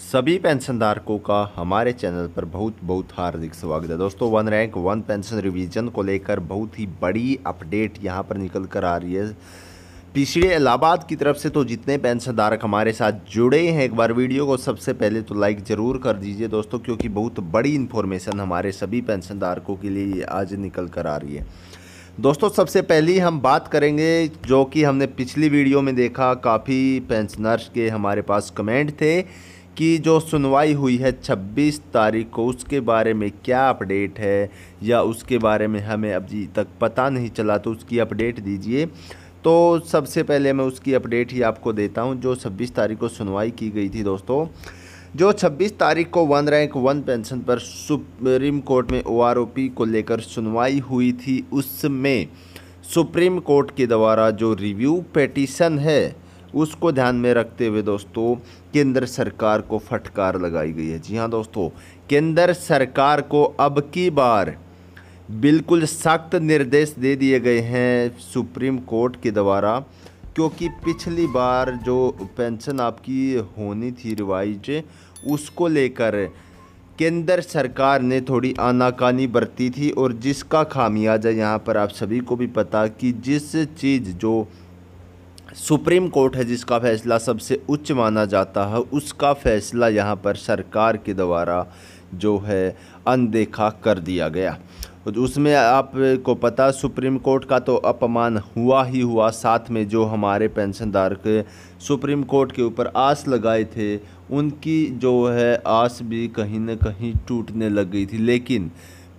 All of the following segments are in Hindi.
सभी पेंशन धारकों का हमारे चैनल पर बहुत बहुत हार्दिक स्वागत है दोस्तों one rank one pension revision को लेकर बहुत ही बड़ी अपडेट यहां पर निकल कर आ रही है पिछड़े इलाहाबाद की तरफ से तो जितने पेंशन धारक हमारे साथ जुड़े हैं एक बार वीडियो को सबसे पहले तो लाइक ज़रूर कर दीजिए दोस्तों क्योंकि बहुत बड़ी इन्फॉर्मेशन हमारे सभी पेंशन धारकों के लिए आज निकल कर आ रही है दोस्तों सबसे पहली हम बात करेंगे जो कि हमने पिछली वीडियो में देखा काफ़ी पेंशनर्स के हमारे पास कमेंट थे की जो सुनवाई हुई है 26 तारीख को उसके बारे में क्या अपडेट है या उसके बारे में हमें अभी तक पता नहीं चला तो उसकी अपडेट दीजिए तो सबसे पहले मैं उसकी अपडेट ही आपको देता हूँ जो 26 तारीख को सुनवाई की गई थी दोस्तों जो 26 तारीख को वन रैंक वन पेंशन पर सुप्रीम कोर्ट में ओ को लेकर सुनवाई हुई थी उसमें सुप्रीम कोर्ट के द्वारा जो रिव्यू पटिशन है उसको ध्यान में रखते हुए दोस्तों केंद्र सरकार को फटकार लगाई गई है जी हाँ दोस्तों केंद्र सरकार को अब की बार बिल्कुल सख्त निर्देश दे दिए गए हैं सुप्रीम कोर्ट के द्वारा क्योंकि पिछली बार जो पेंशन आपकी होनी थी रिवाइज उसको लेकर केंद्र सरकार ने थोड़ी आनाकानी बरती थी और जिसका खामियाजा यहाँ पर आप सभी को भी पता कि जिस चीज़ जो सुप्रीम कोर्ट है जिसका फैसला सबसे उच्च माना जाता है उसका फैसला यहाँ पर सरकार के द्वारा जो है अनदेखा कर दिया गया तो उसमें आपको पता सुप्रीम कोर्ट का तो अपमान हुआ ही हुआ साथ में जो हमारे पेंशनदार के सुप्रीम कोर्ट के ऊपर आस लगाए थे उनकी जो है आस भी कहीं ना कहीं टूटने लग गई थी लेकिन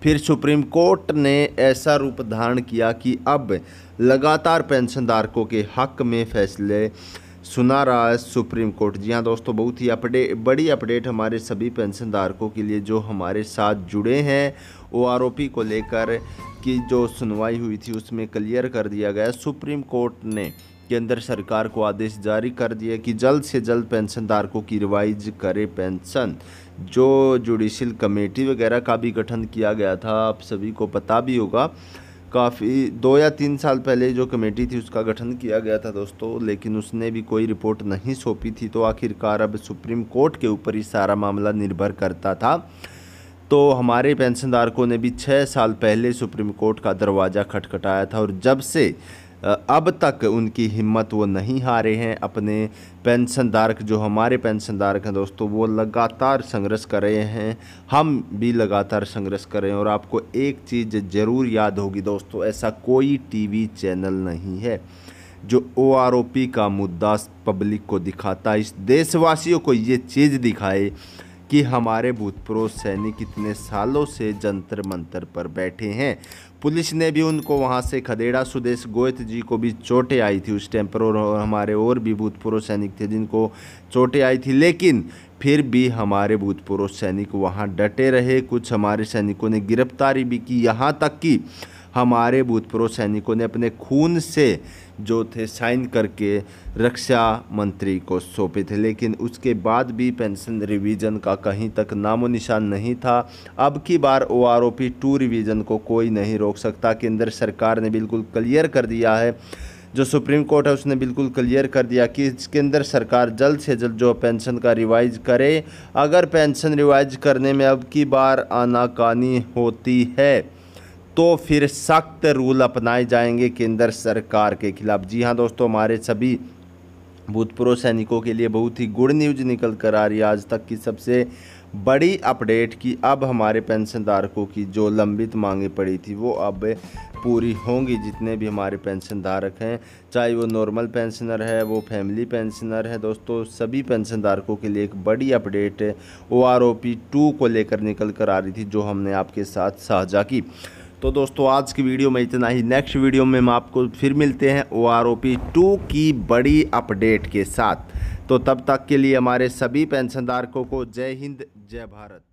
फिर सुप्रीम कोर्ट ने ऐसा रूप धारण किया कि अब लगातार पेंशनधारकों के हक में फैसले सुना रहा है सुप्रीम कोर्ट जी हाँ दोस्तों बहुत ही अपडे बड़ी अपडेट हमारे सभी पेंशनधारकों के लिए जो हमारे साथ जुड़े हैं ओ आर को लेकर की जो सुनवाई हुई थी उसमें क्लियर कर दिया गया सुप्रीम कोर्ट ने केंद्र सरकार को आदेश जारी कर दिया कि जल्द से जल्द पेंशन धारकों की रिवाइज करे पेंशन जो जुडिशल कमेटी वगैरह का भी गठन किया गया था आप सभी को पता भी होगा काफ़ी दो या तीन साल पहले जो कमेटी थी उसका गठन किया गया था दोस्तों लेकिन उसने भी कोई रिपोर्ट नहीं सौंपी थी तो आखिरकार अब सुप्रीम कोर्ट के ऊपर ही सारा मामला निर्भर करता था तो हमारे पेंशनधारकों ने भी छः साल पहले सुप्रीम कोर्ट का दरवाज़ा खटखटाया था और जब से अब तक उनकी हिम्मत वो नहीं हारे हैं अपने पेंशन धारक जो हमारे पेंशन धारक हैं दोस्तों वो लगातार संघर्ष कर रहे हैं हम भी लगातार संघर्ष कर रहे हैं और आपको एक चीज़ ज़रूर याद होगी दोस्तों ऐसा कोई टीवी चैनल नहीं है जो ओ आर ओ पी का मुद्दा पब्लिक को दिखाता इस देशवासियों को ये चीज़ दिखाए कि हमारे भूतपूर्व सैनिक इतने सालों से जंतर मंतर पर बैठे हैं पुलिस ने भी उनको वहां से खदेड़ा सुदेश गोयत जी को भी चोटें आई थी उस टाइम पर और हमारे और भी भूतपूर्व सैनिक थे जिनको चोटें आई थी लेकिन फिर भी हमारे भूतपूर्व सैनिक वहां डटे रहे कुछ हमारे सैनिकों ने गिरफ्तारी भी की यहाँ तक कि हमारे भूतपूर्व सैनिकों ने अपने खून से जो थे साइन करके रक्षा मंत्री को सौंपे थे लेकिन उसके बाद भी पेंशन रिवीजन का कहीं तक नामो निशान नहीं था अब की बार O R O P two revision को कोई नहीं रोक सकता केंद्र सरकार ने बिल्कुल क्लियर कर दिया है जो सुप्रीम कोर्ट है उसने बिल्कुल क्लियर कर दिया कि इसके अंदर सरकार जल्द से जल्द जो पेंशन का रिवाइज करे अगर पेंशन रिवाइज करने में अब की बार आनाकानी होती है तो फिर सख्त रूल अपनाए जाएंगे केंद्र सरकार के खिलाफ जी हाँ दोस्तों हमारे सभी भूतपूर्व सैनिकों के लिए बहुत ही गुड न्यूज निकल कर आ रही है आज तक की सबसे बड़ी अपडेट कि अब हमारे पेंशनधारकों की जो लंबित मांगे पड़ी थी वो अब पूरी होंगी जितने भी हमारे पेंशनधारक हैं चाहे वो नॉर्मल पेंशनर है वो फैमिली पेंशनर है दोस्तों सभी पेंशनधारकों के लिए एक बड़ी update O R O P two को लेकर निकल कर आ रही थी जो हमने आपके साथ साझा की तो दोस्तों आज की वीडियो में इतना ही नेक्स्ट वीडियो में हम आपको फिर मिलते हैं O R O P two की बड़ी अपडेट के साथ तो तब तक के लिए हमारे सभी पेंशनधारकों को जय हिंद जय भारत